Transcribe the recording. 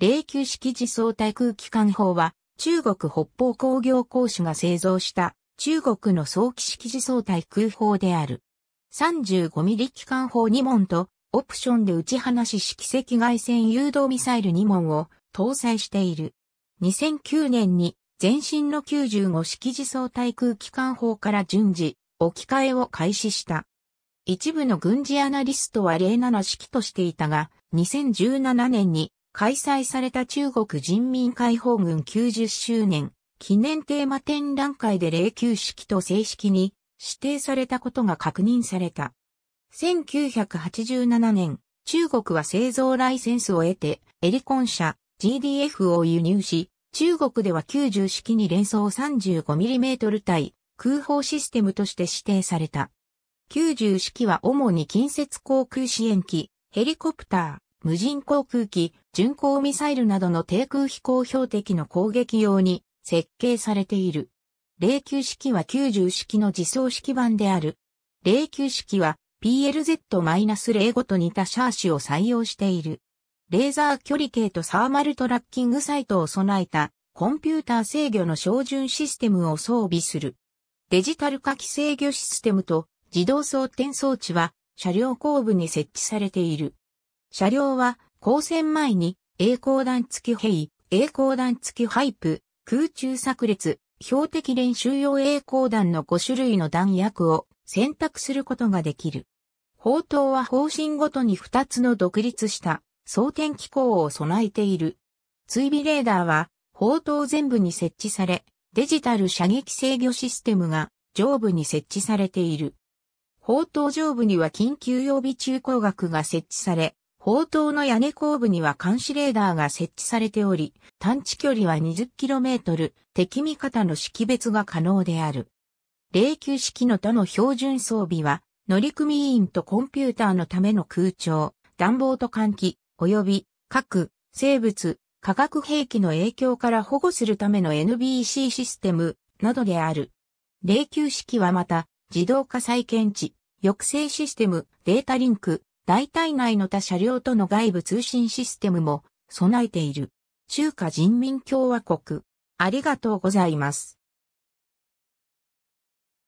霊級式自走対空機関砲は、中国北方工業公社が製造した中国の早期式自走対空砲である。35ミリ機関砲2門と、オプションで打ち放し式赤外線誘導ミサイル2門を搭載している。2009年に前身の95式自走対空機関砲から順次置き換えを開始した。一部の軍事アナリストは07式としていたが、2017年に開催された中国人民解放軍90周年記念テーマ展覧会で霊柩式と正式に指定されたことが確認された。1987年、中国は製造ライセンスを得て、エリコン社 GDF を輸入し、中国では90式に連想 35mm 対空砲システムとして指定された。90式は主に近接航空支援機、ヘリコプター、無人航空機、巡航ミサイルなどの低空飛行標的の攻撃用に設計されている。霊球式は90式の自走式版である。霊球式は PLZ-05 と似たシャーシを採用している。レーザー距離計とサーマルトラッキングサイトを備えたコンピューター制御の照準システムを装備する。デジタル化器制御システムと自動装填装置は車両後部に設置されている。車両は、光線前に、栄光弾付きヘイ、栄光弾付きハイプ、空中炸裂、標的練習用栄光弾の5種類の弾薬を選択することができる。砲塔は方針ごとに2つの独立した装填機構を備えている。追尾レーダーは砲塔全部に設置され、デジタル射撃制御システムが上部に設置されている。砲塔上部には緊急予備中光学が設置され、砲塔の屋根後部には監視レーダーが設置されており、探知距離は 20km、敵味方の識別が可能である。霊柩式の他の標準装備は、乗組員とコンピューターのための空調、暖房と換気、及び各生物、化学兵器の影響から保護するための NBC システムなどである。霊柩式はまた、自動化再検知、抑制システム、データリンク、大体内の他車両との外部通信システムも備えている。中華人民共和国。ありがとうございます。